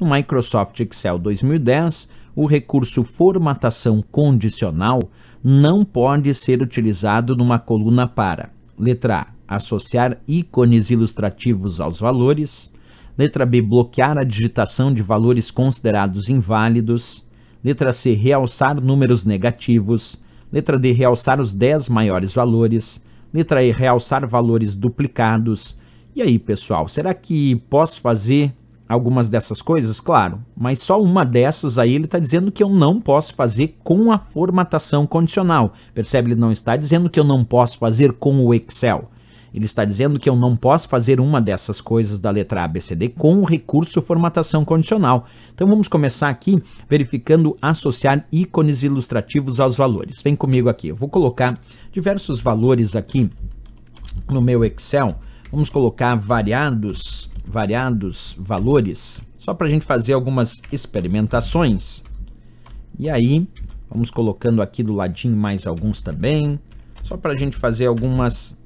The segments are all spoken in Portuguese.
No Microsoft Excel 2010, o recurso formatação condicional não pode ser utilizado numa coluna para: letra A, associar ícones ilustrativos aos valores, letra B, bloquear a digitação de valores considerados inválidos, letra C, realçar números negativos, letra D, realçar os 10 maiores valores, letra E, realçar valores duplicados. E aí, pessoal, será que posso fazer algumas dessas coisas, claro, mas só uma dessas aí ele está dizendo que eu não posso fazer com a formatação condicional. Percebe? Ele não está dizendo que eu não posso fazer com o Excel. Ele está dizendo que eu não posso fazer uma dessas coisas da letra ABCD com o recurso formatação condicional. Então vamos começar aqui verificando associar ícones ilustrativos aos valores. Vem comigo aqui, eu vou colocar diversos valores aqui no meu Excel. Vamos colocar variados variados valores, só para a gente fazer algumas experimentações. E aí, vamos colocando aqui do ladinho mais alguns também, só para a gente fazer algumas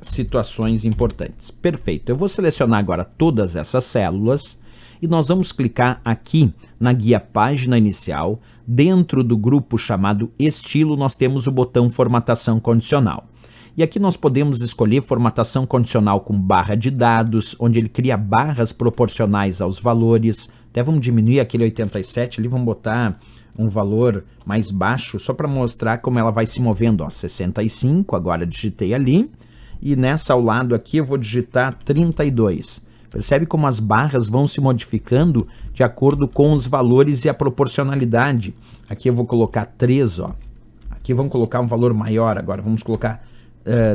situações importantes. Perfeito, eu vou selecionar agora todas essas células e nós vamos clicar aqui na guia página inicial. Dentro do grupo chamado estilo, nós temos o botão formatação condicional. E aqui nós podemos escolher formatação condicional com barra de dados, onde ele cria barras proporcionais aos valores. Até vamos diminuir aquele 87 ali, vamos botar um valor mais baixo, só para mostrar como ela vai se movendo. Ó, 65, agora digitei ali. E nessa ao lado aqui eu vou digitar 32. Percebe como as barras vão se modificando de acordo com os valores e a proporcionalidade. Aqui eu vou colocar 3, ó. Aqui vamos colocar um valor maior agora, vamos colocar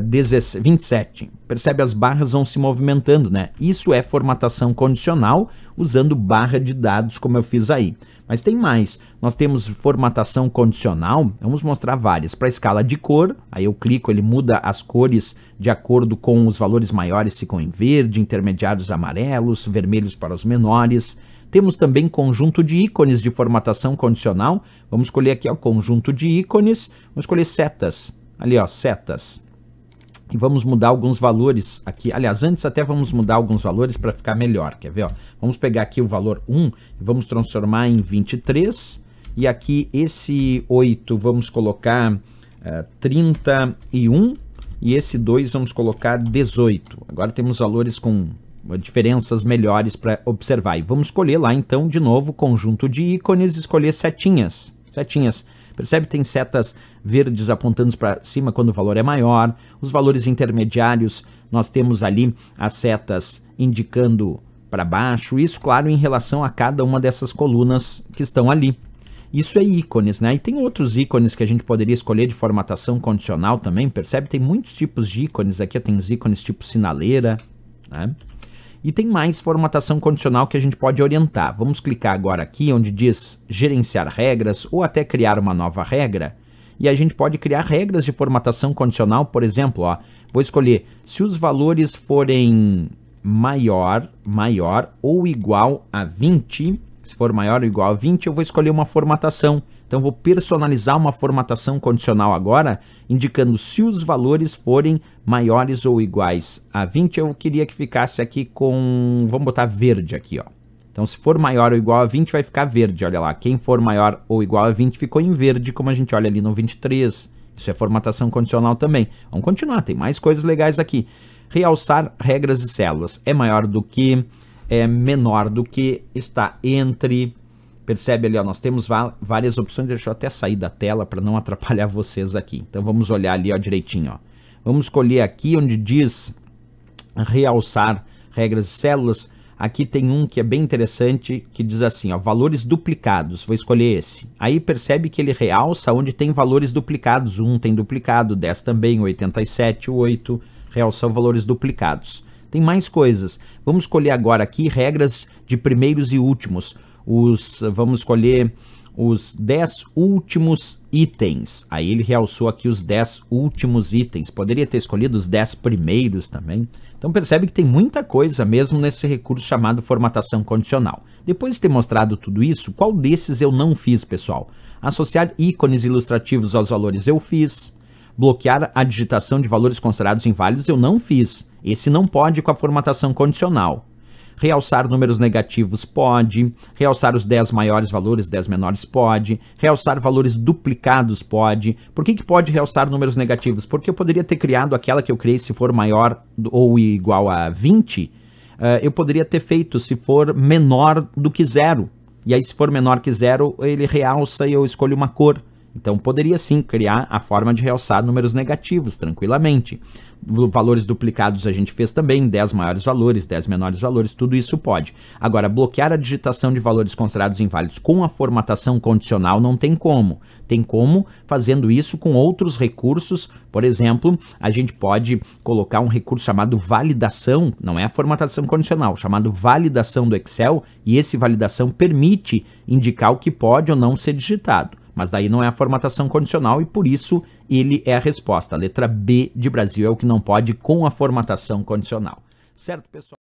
27. Eh, Percebe? As barras vão se movimentando, né? Isso é formatação condicional usando barra de dados, como eu fiz aí. Mas tem mais. Nós temos formatação condicional, vamos mostrar várias. Para escala de cor, aí eu clico, ele muda as cores de acordo com os valores maiores, ficam em verde, intermediários amarelos, vermelhos para os menores. Temos também conjunto de ícones de formatação condicional. Vamos escolher aqui o conjunto de ícones, vamos escolher setas. Ali, ó, setas e vamos mudar alguns valores aqui. Aliás, antes até vamos mudar alguns valores para ficar melhor, quer ver? Ó? Vamos pegar aqui o valor 1 e vamos transformar em 23. E aqui esse 8 vamos colocar uh, eh, 31 e esse 2 vamos colocar 18. Agora temos valores com eh, diferenças melhores para observar. E vamos escolher lá então de novo o conjunto de ícones, escolher setinhas. Setinhas. Percebe? Tem setas verdes apontando para cima quando o valor é maior. Os valores intermediários, nós temos ali as setas indicando para baixo. Isso, claro, em relação a cada uma dessas colunas que estão ali. Isso é ícones, né? E tem outros ícones que a gente poderia escolher de formatação condicional também, percebe? Tem muitos tipos de ícones aqui. Tem os ícones tipo sinaleira, né? E tem mais formatação condicional que a gente pode orientar. Vamos clicar agora aqui onde diz gerenciar regras ou até criar uma nova regra. E a gente pode criar regras de formatação condicional, por exemplo, ó, vou escolher se os valores forem maior, maior ou igual a 20, se for maior ou igual a 20, eu vou escolher uma formatação então vou personalizar uma formatação condicional agora, indicando se os valores forem maiores ou iguais a 20, eu queria que ficasse aqui com, vamos botar verde aqui, ó. Então se for maior ou igual a 20 vai ficar verde, olha lá. Quem for maior ou igual a 20 ficou em verde, como a gente olha ali no 23. Isso é formatação condicional também. Vamos continuar, tem mais coisas legais aqui. Realçar regras e células. É maior do que, é menor do que, está entre Percebe ali, ó, nós temos várias opções, deixa eu até sair da tela para não atrapalhar vocês aqui. Então vamos olhar ali ó, direitinho. Ó. Vamos escolher aqui onde diz realçar regras e células. Aqui tem um que é bem interessante, que diz assim, ó, valores duplicados, vou escolher esse. Aí percebe que ele realça onde tem valores duplicados, 1 um tem duplicado, 10 também, 87, 8, realçam valores duplicados. Tem mais coisas. Vamos escolher agora aqui regras de primeiros e últimos os vamos escolher os 10 últimos itens. Aí ele realçou aqui os 10 últimos itens. Poderia ter escolhido os 10 primeiros também. Então percebe que tem muita coisa mesmo nesse recurso chamado formatação condicional. Depois de ter mostrado tudo isso, qual desses eu não fiz, pessoal? Associar ícones ilustrativos aos valores eu fiz. Bloquear a digitação de valores considerados inválidos eu não fiz. Esse não pode com a formatação condicional realçar números negativos pode, realçar os 10 maiores valores, 10 menores pode, realçar valores duplicados pode. Por que, que pode realçar números negativos? Porque eu poderia ter criado aquela que eu criei se for maior ou igual a 20, uh, eh, eu poderia ter feito se for menor do que zero. E aí, se for menor que zero, ele realça e eu escolho uma cor. Então poderia sim criar a forma de realçar números negativos tranquilamente. Valores duplicados a gente fez também, 10 maiores valores, 10 menores valores, tudo isso pode. Agora, bloquear a digitação de valores considerados inválidos com a formatação condicional não tem como. Tem como fazendo isso com outros recursos, por exemplo, a gente pode colocar um recurso chamado validação, não é a formatação condicional, chamado validação do Excel, e esse validação permite indicar o que pode ou não ser digitado. Mas daí não é a formatação condicional e por isso ele é a resposta. A letra B de Brasil é o que não pode com a formatação condicional. Certo, pessoal?